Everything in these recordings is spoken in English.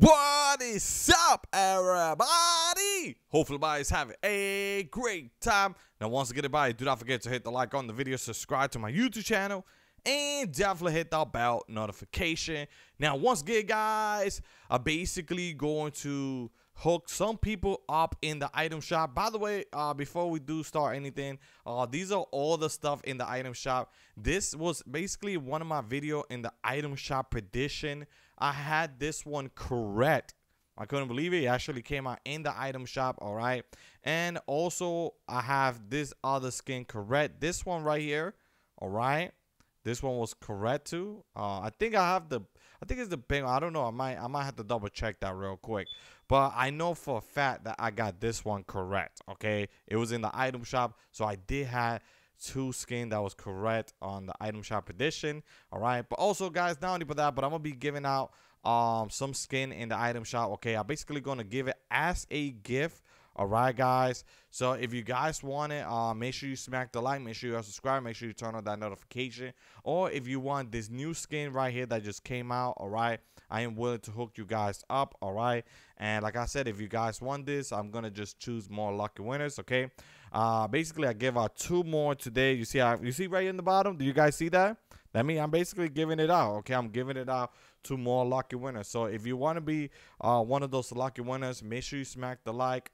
What is up, everybody? Hopefully, everybody's having a great time. Now, once again, everybody, do not forget to hit the like on the video, subscribe to my YouTube channel, and definitely hit that bell notification. Now, once again, guys, I'm basically going to hook. Some people up in the item shop. By the way, uh, before we do start anything, uh, these are all the stuff in the item shop. This was basically one of my video in the item shop edition. I had this one correct. I couldn't believe it. It actually came out in the item shop. All right. And also, I have this other skin correct. This one right here. All right. This one was Correttu. Uh, I think I have the. I think it's the penguin. I don't know. I might. I might have to double check that real quick. But I know for a fact that I got this one correct. Okay, it was in the item shop, so I did have two skin that was correct on the item shop edition. All right. But also, guys, not only for that, but I'm gonna be giving out um some skin in the item shop. Okay, I'm basically gonna give it as a gift all right, guys. So if you guys want it, uh, make sure you smack the like, make sure you are subscribed, make sure you turn on that notification. Or if you want this new skin right here that just came out, all right, I am willing to hook you guys up, all right. And like I said, if you guys want this, I'm gonna just choose more lucky winners, okay? Uh, basically, I give out two more today. You see, I, you see right in the bottom. Do you guys see that? That means I'm basically giving it out. Okay, I'm giving it out to more lucky winners. So if you want to be uh, one of those lucky winners, make sure you smack the like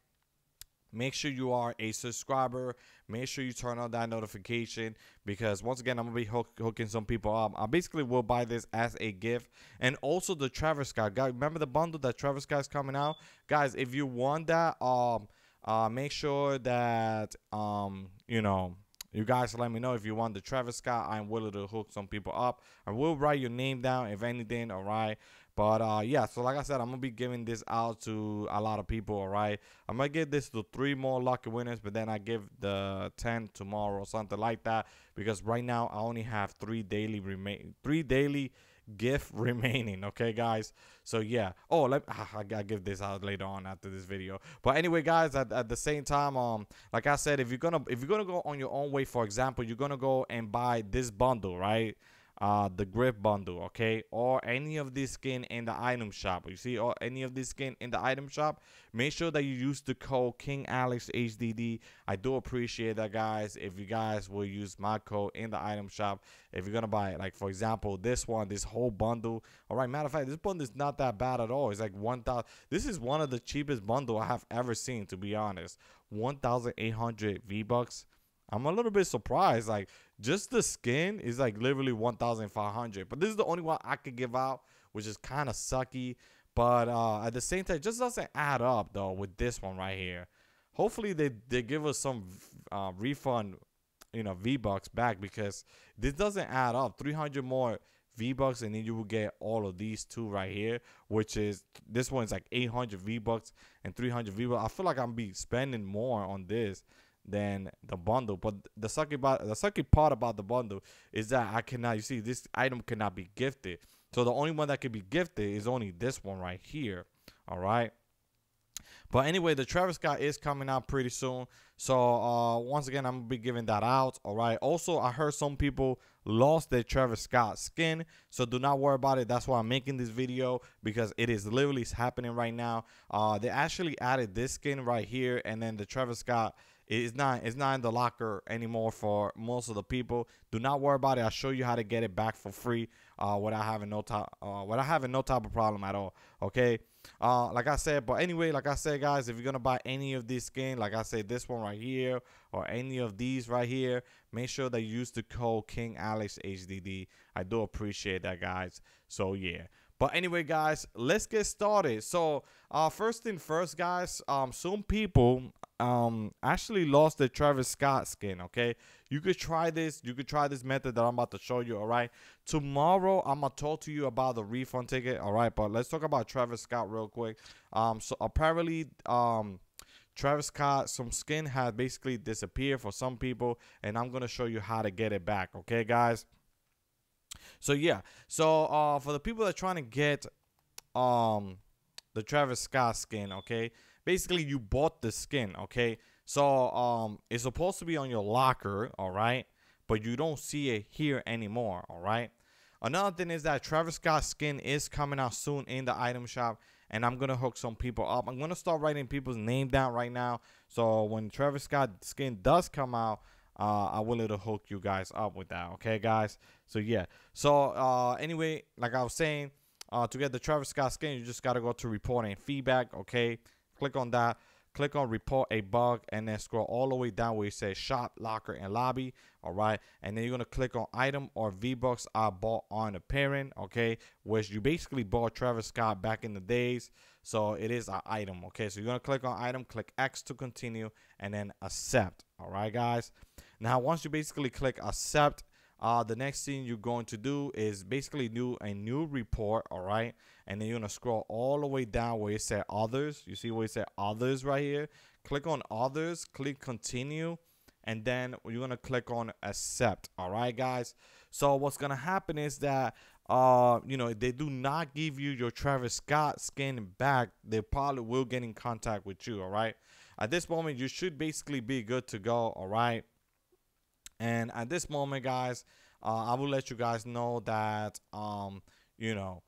make sure you are a subscriber. Make sure you turn on that notification because once again, I'm gonna be hook, hooking some people up. I basically will buy this as a gift, and also the Travis Scott guy. Remember the bundle that Travis Scott's coming out, guys. If you want that, um, uh, make sure that um, you know you guys let me know if you want the Travis Scott. I'm willing to hook some people up. I will write your name down if anything, all right? But uh, yeah, so like I said, I'm gonna be giving this out to a lot of people. All right, I'm gonna give this to three more lucky winners, but then I give the ten tomorrow or something like that because right now I only have three daily remain three daily GIF remaining. Okay, guys. So yeah. Oh, let ah, I gotta give this out later on after this video. But anyway, guys, at, at the same time, um, like I said, if you're gonna if you're gonna go on your own way, for example, you're gonna go and buy this bundle, right? uh, the grip bundle okay or any of this skin in the item shop you see or any of this skin in the item shop make sure that you use the code king alex hdd i do appreciate that guys if you guys will use my code in the item shop if you're gonna buy it like for example this one this whole bundle all right matter of fact this bundle is not that bad at all it's like 1000 this is one of the cheapest bundle i have ever seen to be honest 1800 v bucks I'm a little bit surprised. Like just the skin is like literally 1,500. But this is the only one I could give out, which is kind of sucky. But uh, at the same time, just doesn't add up though with this one right here. Hopefully they, they give us some uh, refund, you know, V Bucks back because this doesn't add up. 300 more V Bucks, and then you will get all of these two right here, which is this one's like 800 V Bucks and 300 V Bucks. I feel like I'm be spending more on this than the bundle. But the sucky about the sucky part about the bundle is that I cannot. You see, this item cannot be gifted. So the only one that could be gifted is only this one right here. All right. But anyway, the Travis Scott is coming out pretty soon. So uh, once again, I'm gonna be giving that out. All right. Also, I heard some people lost their Travis Scott skin. So do not worry about it. That's why I'm making this video because it is literally happening right now. Uh, they actually added this skin right here, and then the Travis Scott it's not it's not in the locker anymore for most of the people. Do not worry about it. I'll show you how to get it back for free uh, without having no type uh, without having no type of problem at all. Okay. Uh, like I said, but anyway, like I said, guys, if you're gonna buy any of this skin, like I said, this one right here or any of these right here, make sure that you use the code King Alex HDD. I do appreciate that, guys. So yeah. But anyway, guys, let's get started. So, uh, first thing first, guys, um, some people um actually lost the Travis Scott skin, okay? You could try this, you could try this method that I'm about to show you, all right? Tomorrow I'm gonna talk to you about the refund ticket, all right? But let's talk about Travis Scott real quick. Um so apparently um Travis Scott, some skin had basically disappeared for some people, and I'm gonna show you how to get it back, okay, guys? So yeah, so uh for the people that are trying to get um the Travis Scott skin, okay? basically you bought the skin, okay? So um, it's supposed to be on your locker, all right? But you don't see it here anymore, all right? Another thing is that Travis Scott skin is coming out soon in the item shop, and I'm gonna hook some people up. I'm gonna start writing people's name down right now, so when Travis Scott skin does come out, uh, I will to hook you guys up with that. Okay, guys. So yeah. So uh, anyway, like I was saying, uh, to get the Travis Scott skin, you just gotta go to report and feedback. Okay, Click on that. Click on report a bug and then scroll all the way down where it says shop, locker, and lobby. All right. And then you're going to click on item or V-Bucks I bought on a parent. Okay. Which you basically bought Travis Scott back in the days. So it is an item. Okay. So you're going to click on item, click X to continue, and then accept. All right, guys. Now, once you basically click accept, uh, the next thing you're going to do is basically do a new report, all right? And then you're gonna scroll all the way down where it said others. You see where it said others right here? Click on others, click continue, and then you're gonna click on accept, all right, guys? So what's gonna happen is that uh, you know, they do not give you your Travis Scott skin back, they probably will get in contact with you, all right? At this moment, you should basically be good to go, all right? And at this moment, guys, uh, I will let you guys know that, um, you know,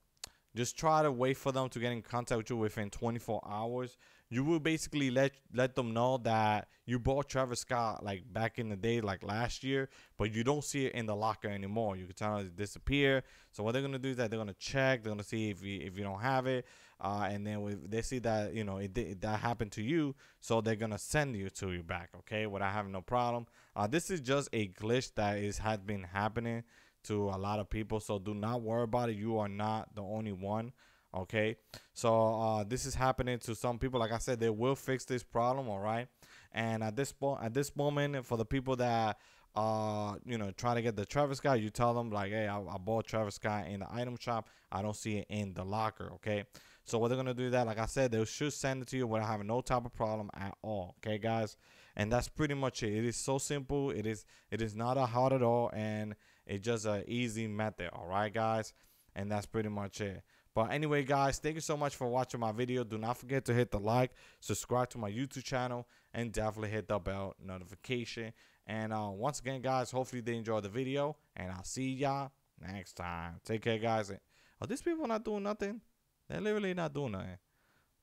just try to wait for them to get in contact with you within 24 hours. You will basically let let them know that you bought Travis Scott like back in the day, like last year, but you don't see it in the locker anymore. You can tell it disappear. So what they're gonna do is that they're gonna check. They're gonna see if you if you don't have it, uh, and then they see that you know it, it, that happened to you, so they're gonna send you to you back. Okay, what I have no problem. Uh, this is just a glitch that is had been happening to a lot of people. So do not worry about it. You are not the only one. Okay. So uh, this is happening to some people. Like I said, they will fix this problem. All right. And at this point, at this moment, for the people that uh, you know, trying to get the Travis Scott, you tell them like, hey, I, I bought Travis Scott in the item shop. I don't see it in the locker. Okay. So what they're gonna do that, like I said, they should send it to you without having no type of problem at all. Okay, guys. And that's pretty much it. It is so simple. It is it is not a hard at all. And it's just an easy method, all right, guys? And that's pretty much it. But anyway, guys, thank you so much for watching my video. Do not forget to hit the like, subscribe to my YouTube channel, and definitely hit the bell notification. And uh, once again, guys, hopefully they enjoyed the video, and I'll see y'all next time. Take care, guys. Are these people not doing nothing? They're literally not doing nothing.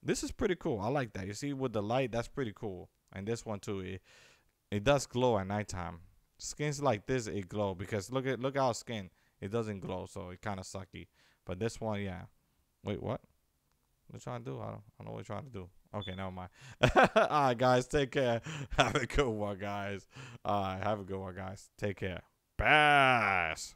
This is pretty cool. I like that. You see, with the light, that's pretty cool. And this one, too, it, it does glow at nighttime. Skins like this it glow because look at look our skin. It doesn't glow, so it kind of sucky. But this one, yeah. Wait, what? What trying to do? I don't, I don't know what you're trying to do. Okay, never mind. All right, guys, take care. Have a good one, guys. All right, have a good one, guys. Take care. Pass.